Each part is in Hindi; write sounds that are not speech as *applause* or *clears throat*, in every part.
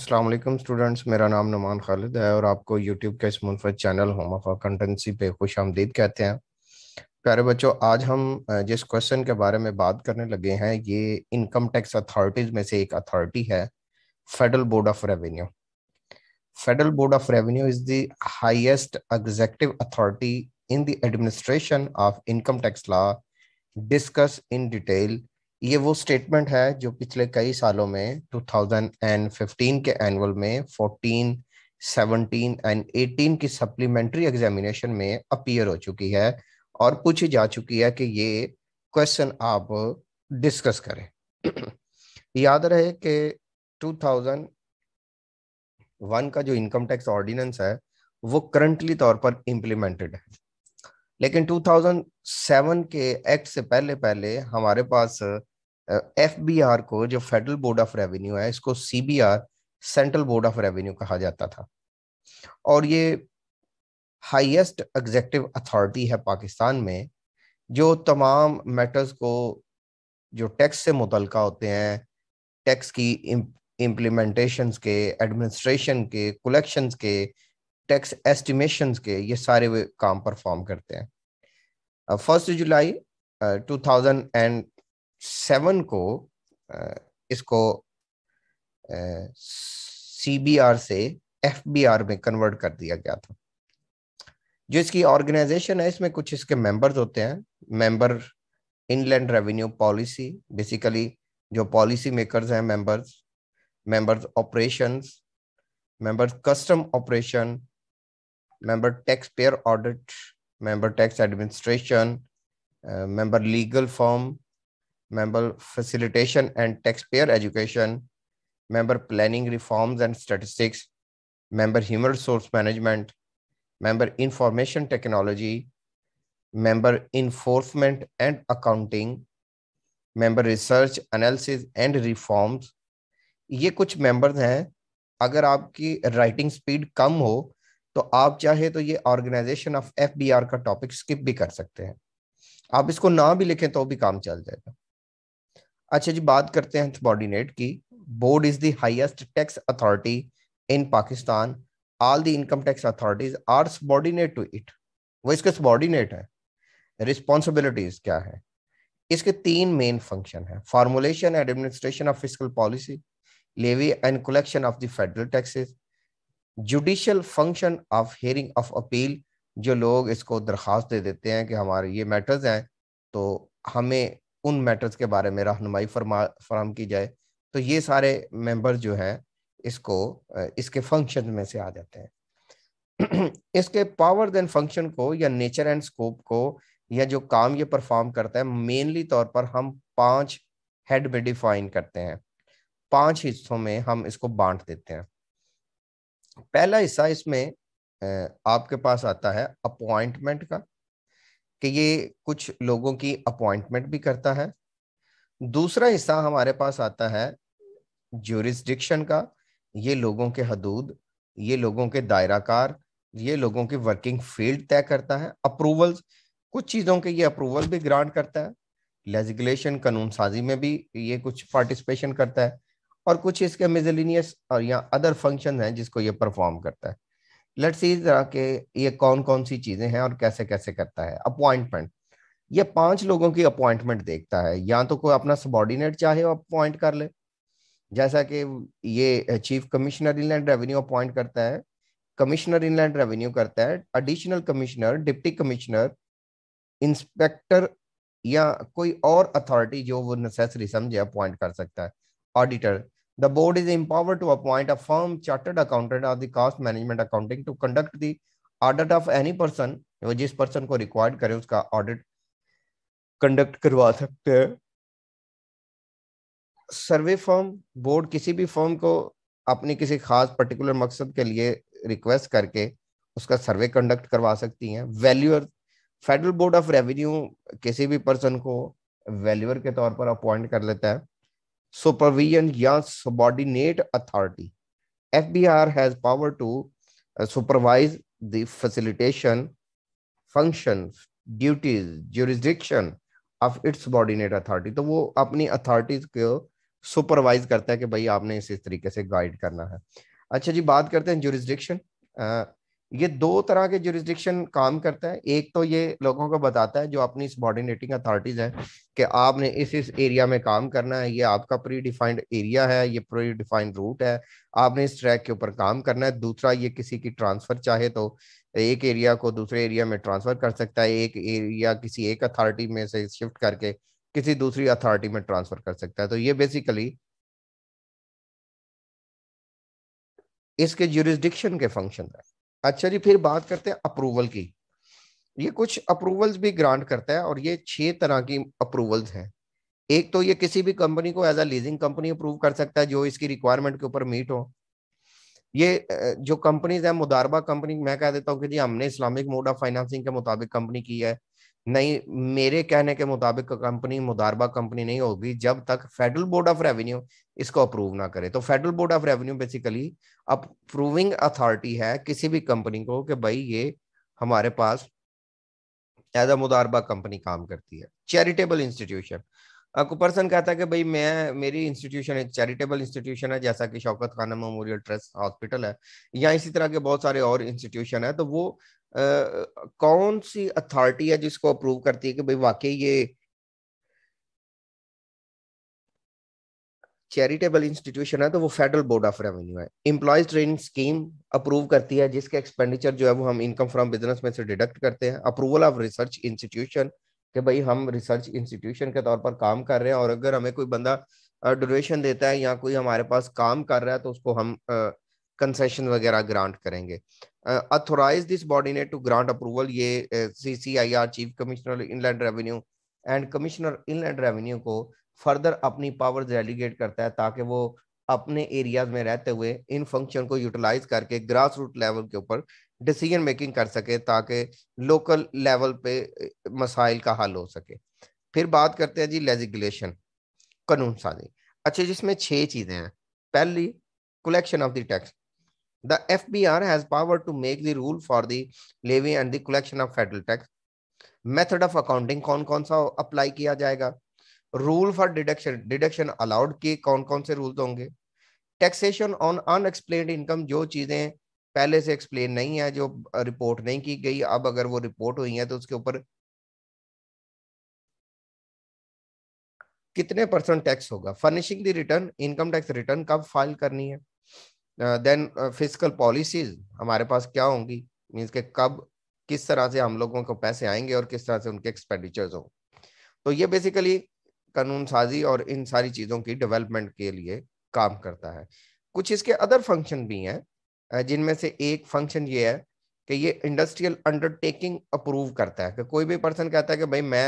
अस्सलाम वालेकुम स्टूडेंट्स मेरा नाम नुमान खालिद है और आपको यूट्यूब के इस मुनफरद चैनल होम ऑफ अकाउंटेंसी पे खुश आमदीद कहते हैं प्यारे बच्चों आज हम जिस क्वेश्चन के बारे में बात करने लगे हैं ये इनकम टैक्स अथॉरिटीज़ में से एक अथॉरिटी है federal board of revenue federal board of revenue is the highest executive authority in the administration of income tax law discuss in detail ये वो स्टेटमेंट है जो पिछले कई सालों में 2015 के एनुअल में 14, 17 एंड 18 की सप्लीमेंट्री एग्जामिनेशन में अपीयर हो चुकी है और पूछी जा चुकी है कि ये क्वेश्चन आप डिस्कस करें *clears throat* याद रहे कि 2001 का जो इनकम टैक्स ऑर्डिनेंस है वो करंटली तौर पर इम्प्लीमेंटेड है लेकिन 2007 के एक्ट से पहले पहले हमारे पास एफ बी आर को जो फेडरल बोर्ड ऑफ रेवेन्यू है इसको C B R central board of revenue कहा जाता था और ये हाईएस्ट एग्जेक्टिव अथॉरिटी है पाकिस्तान में जो तमाम मैटर्स को जो टैक्स से मुतल होते हैं टैक्स की इम्प्लीमेंटेशन के एडमिनिस्ट्रेशन के कलेक्शन के टैक्स एस्टिमेशन के ये सारे वे काम परफॉर्म करते हैं first July two thousand and seven को इसको सीबीआर से एफबीआर में कन्वर्ट कर दिया गया था जो इसकी ऑर्गेनाइजेशन है इसमें कुछ इसके मेंबर्स होते हैं member inland revenue policy basically जो पॉलिसी मेकर्स हैं members members operations members custom operation member tax payer audit member tax administration member legal form member facilitation and taxpayer education, member planning reforms and statistics, member human resource management, member information technology, member enforcement and accounting, member research analysis and reforms. ये कुछ members हैं अगर आपकी राइटिंग स्पीड कम हो तो आप चाहे तो ये ऑर्गेनाइजेशन ऑफ एफ का टॉपिक स्किप भी कर सकते हैं आप इसको ना भी लिखें तो भी काम चल जाएगा अच्छा जी बात करते हैं सबॉर्डिनेट की board is the highest tax authority in Pakistan all the income tax authorities are subordinate to it वो इसके सबॉर्डिनेट है रिस्पॉन्सिबिलिटीज क्या है इसके तीन मेन फंक्शन है formulation and administration of physical policy levy and collection of the federal taxes judicial function of hearing of appeal जो लोग इसको दरख्वास्त दे देते हैं कि हमारे ये मैटर्स हैं तो हमें उन मैटर्स के बारे में रहनुमाई फरमा फराम की जाए तो ये सारे मेंबर जो हैं इसको इसके फंक्शन में से आ जाते हैं *clears throat* इसके पावर देन फंक्शन को या नेचर एंड स्कोप को या जो काम ये परफॉर्म करता है मेनली तौर पर हम पांच हेड में डिफाइन करते हैं पांच हिस्सों में हम इसको बांट देते हैं पहला हिस्सा इसमें आपके पास आता है अपॉइंटमेंट का कि ये कुछ लोगों की अपॉइंटमेंट भी करता है दूसरा हिस्सा हमारे पास आता है ज्यूरिस्डिक्शन का ये लोगों के हदूद ये लोगों के दायराकार ये लोगों की वर्किंग फील्ड तय करता है अप्रूवल कुछ चीज़ों के ये अप्रूवल भी ग्रांट करता है लेजिगलेशन कानून साजी में भी ये कुछ पार्टिसिपेशन करता है और कुछ इसके मिजलिनियस और या अदर फंक्शन हैं जिसको ये परफॉर्म करता है लेट सी जरा के ये कौन कौन सी चीजें हैं और कैसे कैसे करता है अपॉइंटमेंट ये पांच लोगों की अपॉइंटमेंट देखता है या तो कोई अपना सबॉर्डिनेट चाहे अपॉइंट कर ले जैसा कि ये chief commissioner inland revenue appoint करता है कमिश्नर इनलैंड रेवेन्यू करता है additional commissioner deputy commissioner inspector या कोई और अथॉरिटी जो वो नेसेसरी समझे अपॉइंट कर सकता है auditor The board is empowered to appoint a firm chartered accountant or the cost management accounting to conduct the audit of any person वो जिस पर्सन को रिक्वायर्ड करे उसका ऑडिट कंडक्ट करवा सकते हैं सर्वे फॉर्म बोर्ड किसी भी फॉर्म को अपने किसी खास पर्टिकुलर मकसद के लिए रिक्वेस्ट करके उसका सर्वे कंडक्ट करवा सकती हैं valuer federal board of revenue किसी भी पर्सन को वैल्यूअर के तौर पर अपॉइंट कर लेता है supervision या subordinate authority. FBR has power to uh, supervise the facilitation, functions, duties, jurisdiction of its subordinate authority. तो वो अपनी authorities को सुपरवाइज करता है कि भाई आपने इसे इस तरीके से गाइड करना है अच्छा जी बात करते हैं जुरिस्डिक्शन ये दो तरह के जुरिस्डिक्शन काम करता है एक तो ये लोगों को बताता है जो अपनी सबॉर्डिनेटिंग अथॉरिटीज है कि आपने इस इस एरिया में काम करना है ये आपका प्री डिफाइंड एरिया है ये प्री डिफाइंड रूट है आपने इस ट्रैक के ऊपर काम करना है दूसरा ये किसी की ट्रांसफर चाहे तो एक एरिया को दूसरे एरिया में ट्रांसफर कर सकता है एक एरिया किसी एक अथॉरिटी में से शिफ्ट करके किसी दूसरी अथॉरिटी में ट्रांसफर कर सकता है तो ये बेसिकली इसके जुरिस्डिक्शन के फंक्शन है अच्छा जी फिर बात करते हैं अप्रूवल की ये कुछ अप्रूवल्स भी ग्रांट करता है और ये छह तरह की अप्रूवल्स हैं एक तो ये किसी भी कंपनी को as a leasing company approve कर सकता है जो इसकी रिक्वायरमेंट के ऊपर मीट हो ये जो कंपनीज है मुदारबा कंपनी मैं कह देता हूँ कि जी हमने इस्लामिक मोड ऑफ फाइनेंसिंग के मुताबिक कंपनी की है नहीं मेरे कहने के मुताबिक कंपनी मुदारबा कंपनी नहीं होगी जब तक फेडरल बोर्ड ऑफ रेवेन्यू इसको अप्रूव ना करे तो federal board of revenue basically approving authority है किसी भी कंपनी को कि भाई ये हमारे पास एज अ मुदारबा कंपनी काम करती है चैरिटेबल इंस्टीट्यूशन आपको पर्सन कहता है कि भाई मैं मेरी इंस्टीट्यूशन एक चैरिटेबल इंस्टीट्यूशन है जैसा कि शौकत खाना मेमोरियल ट्रस्ट हॉस्पिटल है या इसी तरह के बहुत सारे और इंस्टीट्यूशन है तो वो कौन सी अथॉरिटी है जिसको अप्रूव करती है कि भाई वाकई ये चैरिटेबल इंस्टीट्यूशन है तो वो फेडरल बोर्ड ऑफ रेवेन्यू है एम्प्लॉयज ट्रेनिंग स्कीम अप्रूव करती है जिसके एक्सपेंडिचर जो है वो हम इनकम फ्रॉम बिजनेस में से डिडक्ट करते हैं अप्रूवल ऑफ रिसर्च इंस्टीट्यूशन कि भाई हम रिसर्च इंस्टीट्यूशन के तौर पर काम कर रहे हैं और अगर हमें कोई बंदा डोनेशन देता है या कोई हमारे पास काम कर रहा है तो उसको हम uh, कंसेशन वगैरह ग्रांट करेंगे अथोराइज दिस बॉडी ने टू ग्रांट अप्रूवल ये C C I R chief commissioner inland revenue and commissioner inland revenue को फर्दर अपनी पावर डेलीगेट करता है ताकि वो अपने एरियाज में रहते हुए इन फंक्शन को यूटिलाइज करके ग्रास रूट लेवल के ऊपर डिसीजन मेकिंग कर सके ताकि लोकल लेवल पे मसाइल का हल हो सके फिर बात करते हैं जी लेजिगलेशन कानून साजी अच्छा जिसमें छह चीज़ें हैं पहली collection of the tax The FBR has power to make the rule for the levy and the collection of federal tax. Method of accounting कौन कौन सा अप्लाई किया जाएगा rule for deduction deduction allowed के कौन कौन से रूल्स होंगे टैक्सेशन ऑन अनएक्सप्लेन इनकम जो चीज़ें पहले से एक्सप्लेन नहीं है जो रिपोर्ट नहीं की गई अब अगर वो रिपोर्ट हुई है तो उसके ऊपर कितने परसेंट टैक्स होगा furnishing the return income tax return कब फाइल करनी है देन फिजिकल पॉलिसीज हमारे पास क्या होंगी मीन्स के कब किस तरह से हम लोगों को पैसे आएंगे और किस तरह से उनके एक्सपेंडिचर्स हों तो ये बेसिकली कानून साजी और इन सारी चीज़ों की डेवलपमेंट के लिए काम करता है कुछ इसके अदर फंक्शन भी हैं uh, जिनमें से एक फंक्शन ये है कि ये इंडस्ट्रियल अंडरटेकिंग अप्रूव करता है कि कोई भी पर्सन कहता है कि भाई मैं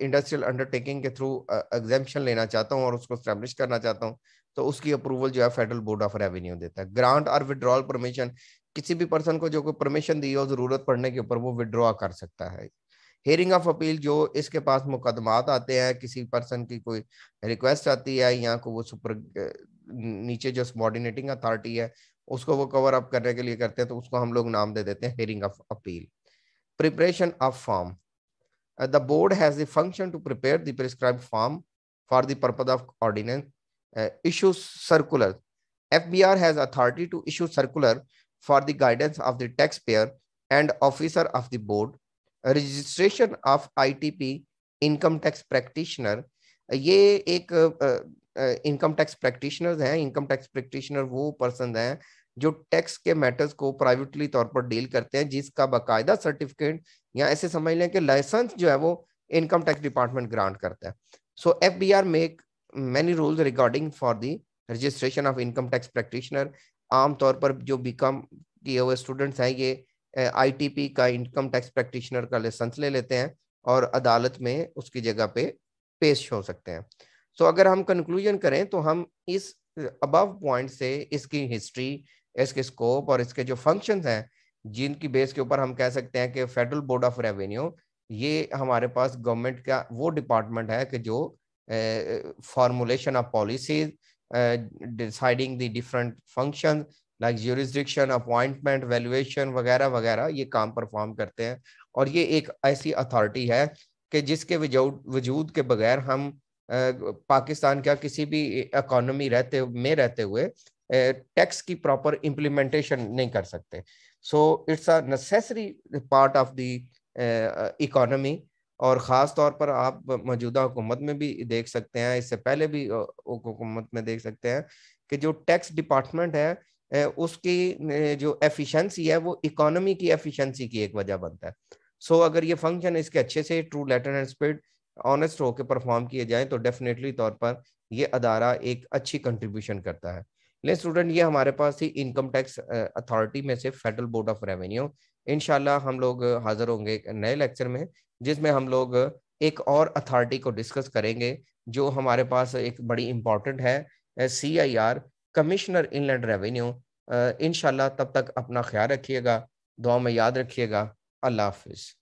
इंडस्ट्रियल uh, अंडरटेकिंग के थ्रू एग्जेपन uh, लेना चाहता हूँ और उसको स्टैब्लिश करना चाहता हूँ तो उसकी अप्रूवल जो है फेडरल बोर्ड ऑफ रेवेन्यू देता है ग्रांट और विड्रॉल परमिशन किसी भी पर्सन को जो कोई परमिशन दी हो जरूरत पड़ने के ऊपर वो विड्रॉ कर सकता है हेयरिंग ऑफ अपील जो इसके पास मुकदमात आते हैं किसी पर्सन की कोई रिक्वेस्ट आती है या को वो सुपर नीचे जो सबॉर्डिनेटिंग अथॉरिटी है उसको वो कवर अप करने के लिए करते हैं तो उसको हम लोग नाम दे देते हैं hearing of appeal preparation of form the board has the function to prepare the prescribe form for the purpose of ordinance uh, issues circular. FBR has authority to issue circular for the guidance of the taxpayer and officer of the board. Registration of ITP, income tax practitioner. ये एक इनकम टैक्स प्रैक्टिशनर्स हैं इनकम टैक्स प्रैक्टिशनर वो पर्सन हैं जो टैक्स के मैटर्स को प्राइवेटली तौर पर डील करते हैं जिसका बकायदा सर्टिफिकेट या ऐसे समझ लें कि लाइसेंस जो है वो इनकम टैक्स डिपार्टमेंट ग्रांट करता है so F B R make many rules regarding for the registration of income tax practitioner आमतौर पर जो बीकॉम किए हुए स्टूडेंट्स हैं ये आईटीपी का इनकम टैक्स प्रैक्टिशनर का लाइसेंस ले लेते हैं और अदालत में उसकी जगह पे पेश हो सकते हैं सो so, अगर हम कंक्लूजन करें तो हम इस अबव पॉइंट से इसकी हिस्ट्री इसके स्कोप और इसके जो फंक्शन हैं जिनकी बेस के ऊपर हम कह सकते हैं कि फेडरल बोर्ड ऑफ रेवेन्यू ये हमारे पास गवर्नमेंट का वो डिपार्टमेंट है कि जो Uh, formulation of policies, uh, deciding the different functions like jurisdiction appointment valuation वगैरह वगैरह ये काम परफॉर्म करते हैं और ये एक ऐसी अथॉरिटी है कि जिसके वजूद वजूद के बगैर हम uh, पाकिस्तान का किसी भी इकोनॉमी रहते में रहते हुए टैक्स uh, की प्रॉपर इम्प्लीमेंटेशन नहीं कर सकते so it's a necessary part of the economy और ख़ास तौर पर आप मौजूदा हुकूमत में भी देख सकते हैं इससे पहले भी हुकूमत में देख सकते हैं कि जो टैक्स डिपार्टमेंट है उसकी जो एफिशिएंसी है वो इकोनॉमी की एफिशिएंसी की एक वजह बनता है सो so, अगर ये फंक्शन इसके अच्छे से true letter and speed honest होकर परफॉर्म किए जाएँ तो डेफिनेटली तौर पर ये अदारा एक अच्छी कंट्रीब्यूशन करता है ले स्टूडेंट ये हमारे पास थी इनकम टैक्स अथॉरिटी में से फेडरल बोर्ड ऑफ रेवेन्यू इनशाला हम लोग हाजिर होंगे नए लेक्चर में जिसमें हम लोग एक और अथॉरिटी को डिस्कस करेंगे जो हमारे पास एक बड़ी इंपॉर्टेंट है C I R commissioner inland revenue इनशाला तब तक अपना ख्याल रखिएगा दुआ में याद रखिएगा अल्लाह हाफिज़